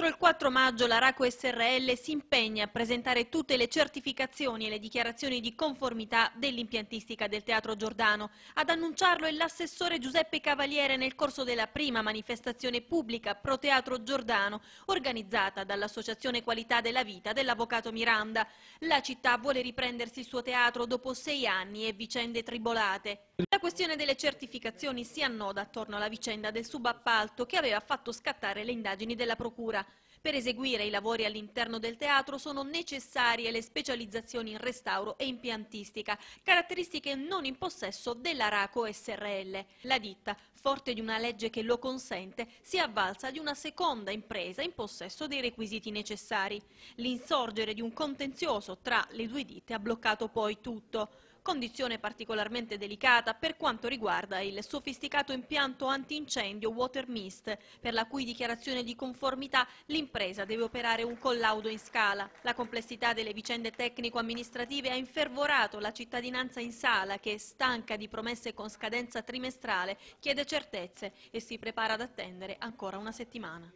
Entro il 4 maggio l'Araco SRL si impegna a presentare tutte le certificazioni e le dichiarazioni di conformità dell'impiantistica del Teatro Giordano. Ad annunciarlo è l'assessore Giuseppe Cavaliere nel corso della prima manifestazione pubblica Pro Teatro Giordano, organizzata dall'Associazione Qualità della Vita dell'Avvocato Miranda. La città vuole riprendersi il suo teatro dopo sei anni e vicende tribolate. La questione delle certificazioni si annoda attorno alla vicenda del subappalto che aveva fatto scattare le indagini della Procura. Per eseguire i lavori all'interno del teatro sono necessarie le specializzazioni in restauro e impiantistica, caratteristiche non in possesso dell'Araco SRL. La ditta, forte di una legge che lo consente, si avvalsa di una seconda impresa in possesso dei requisiti necessari. L'insorgere di un contenzioso tra le due ditte ha bloccato poi tutto condizione particolarmente delicata per quanto riguarda il sofisticato impianto antincendio Water Mist, per la cui dichiarazione di conformità l'impresa deve operare un collaudo in scala. La complessità delle vicende tecnico-amministrative ha infervorato la cittadinanza in sala che, stanca di promesse con scadenza trimestrale, chiede certezze e si prepara ad attendere ancora una settimana.